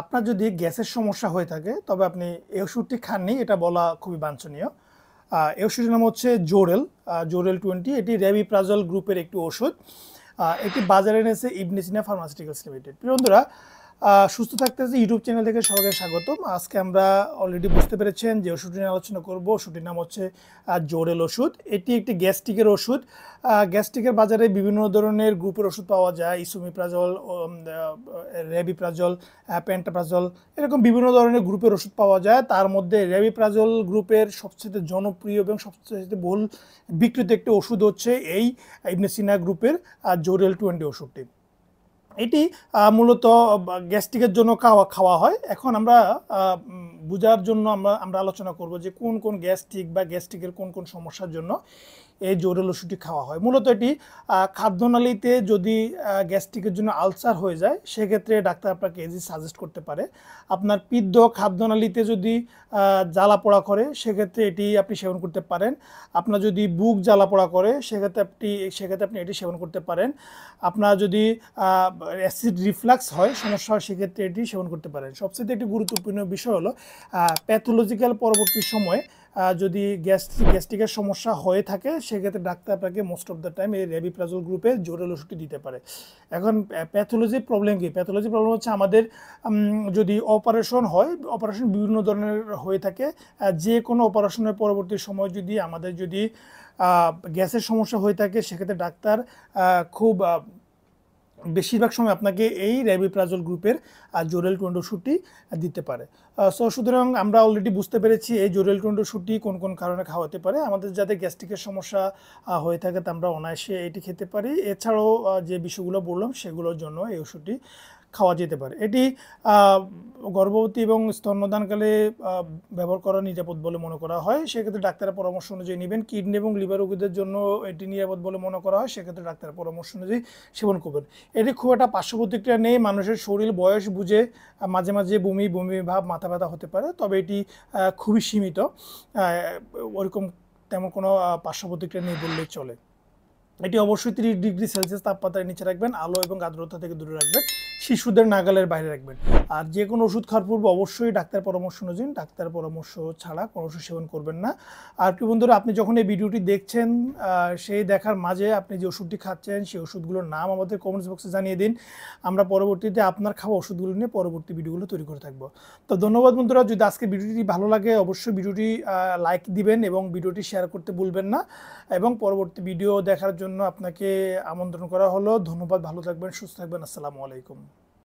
আপনার যদি গ্যাসের সমস্যা হয়ে থাকে তবে আপনি এই ওষুধটি খাননি এটা বলা খুবই বাঞ্ছনীয় এই ওষুধের নাম হচ্ছে জোরেল জোরেল টোয়েন্টি এটি র্যাবিপ্রাজল গ্রুপের একটি ওষুধ এটি বাজারে এনেছে ইবনিসিনা ফার্মাসিউটিক্যালস লিমিটেড বন্ধুরা সুস্থ থাকতে ইউটিউব চ্যানেল থেকে সবাইকে স্বাগতম আজকে আমরা অলরেডি বুঝতে পেরেছেন যে ওষুধটি নিয়ে আলোচনা করব ওষুধটির নাম হচ্ছে জোরেল ওষুধ এটি একটি গ্যাস্ট্রিকের ওষুধ গ্যাস্ট্রিকের বাজারে বিভিন্ন ধরনের গ্রুপের ওষুধ পাওয়া যায় ইসুমিপ্রাজল রেবিপ্রাজল প্যান্টাপ্রাজল এরকম বিভিন্ন ধরনের গ্রুপের ওষুধ পাওয়া যায় তার মধ্যে রেবিপ্রাজল গ্রুপের সবচেয়ে জনপ্রিয় এবং সবচেয়ে বহুল বিক্রিত একটি ওষুধ হচ্ছে এই ইবনেসিনা গ্রুপের জোরেল টোয়েন্টি ওষুধটি এটি মূলত গ্যাস্ট্রিকের জন্য খাওয়া খাওয়া হয় এখন আমরা বোঝার জন্য আমরা আমরা আলোচনা করব যে কোন কোন গ্যাস্ট্রিক বা গ্যাস্ট্রিকের কোন কোন সমস্যার জন্য এই জোরে ওষুধটি খাওয়া হয় মূলত এটি খাদ্যনালীতে যদি গ্যাস্ট্রিকের জন্য আলসার হয়ে যায় সেক্ষেত্রে ডাক্তার আপনাকে এজি সাজেস্ট করতে পারে আপনার পিদ্য খাদ্যনালীতে যদি জ্বালা পোড়া করে সেক্ষেত্রে এটি আপনি সেবন করতে পারেন আপনার যদি বুক জ্বালা পোড়া করে সেক্ষেত্রে আপনি সেক্ষেত্রে আপনি এটি সেবন করতে পারেন আপনার যদি অ্যাসিড রিফ্লাক্স হয় সমস্যা হয় সেক্ষেত্রে এটি সেবন করতে পারেন সবচেয়ে একটি গুরুত্বপূর্ণ বিষয় হলো প্যাথোলজিক্যাল পরবর্তী সময়ে যদি গ্যাস্ট্রিক গ্যাস্ট্রিকের সমস্যা হয়ে থাকে সেক্ষেত্রে ডাক্তার আপনাকে মোস্ট অফ দ্য টাইম এই রেবিপ্রাজল গ্রুপে জোরেল ওষুধটি দিতে পারে এখন প্যাথোলজির প্রবলেম কী প্যাথোলজি প্রবলেম হচ্ছে আমাদের যদি অপারেশন হয় অপারেশন বিভিন্ন ধরনের হয়ে থাকে যে কোনো অপারেশনের পরবর্তী সময় যদি আমাদের যদি গ্যাসের সমস্যা হয়ে থাকে সেক্ষেত্রে ডাক্তার খুব বেশিরভাগ সময় আপনাকে এই র্যাবিপ্রাজল গ্রুপের জোরেল টোয়েন্ডোশুটি দিতে পারে সো সুতরাং আমরা অলরেডি বুঝতে পেরেছি এই জোরেল টোয়েন্ডোশুটি কোন কোন কারণে খাওয়াতে পারে আমাদের যাতে গ্যাস্ট্রিকের সমস্যা হয়ে থাকে তা আমরা অনায়াসে এটি খেতে পারি এছাড়াও যে বিষয়গুলো বললাম সেগুলোর জন্য এই ওষুধটি খাওয়া যেতে পারে এটি গর্ভবতী এবং স্তন্যদানকালে ব্যবহার করা নিরাপদ বলে মনে করা হয় সেক্ষেত্রে ডাক্তারের পরামর্শ অনুযায়ী নেবেন কিডনি এবং লিভার রোগীদের জন্য এটি নিরাপদ বলে মনে করা হয় সেক্ষেত্রে ডাক্তারের পরামর্শ অনুযায়ী সেবন করবেন এটি খুব একটা পার্শ্ব প্রতিক্রিয়া নেই মানুষের শরীর বয়স বুঝে মাঝে মাঝে বমি বমি ভাব মাথা ব্যথা হতে পারে তবে এটি খুবই সীমিত ওরকম তেমন কোনো পার্শ্ব প্রতিক্রিয়া নেই বললেই চলে এটি অবশ্যই তিরিশ ডিগ্রি সেলসিয়াস তাপমাত্রার নিচে রাখবেন আলো এবং আর্দ্রতা থেকে দূরে রাখবেন শিশুদের নাগালের বাইরে রাখবেন আর যে কোনো ওষুধ খাওয়ার পূর্বে অবশ্যই ডাক্তার পরামর্শ অনুযায়ী ডাক্তার পরামর্শ ছাড়া কোনো ওষুধ সেবন করবেন না আর কি বন্ধুরা আপনি যখন এই ভিডিওটি দেখছেন সেই দেখার মাঝে আপনি যে ওষুধটি খাচ্ছেন সেই ওষুধগুলোর নাম আমাদের কমেন্টস বক্সে জানিয়ে দিন আমরা পরবর্তীতে আপনার খাওয়া ওষুধগুলো নিয়ে পরবর্তী ভিডিওগুলো তৈরি করে থাকবো তো ধন্যবাদ বন্ধুরা যদি আজকে ভিডিওটি ভালো লাগে অবশ্যই ভিডিওটি লাইক দিবেন এবং ভিডিওটি শেয়ার করতে ভুলবেন না এবং পরবর্তী ভিডিও দেখার জন্য জন্য আপনাকে আমন্ত্রণ করা হলো ধন্যবাদ ভালো থাকবেন সুস্থ থাকবেন আসসালামু আলাইকুম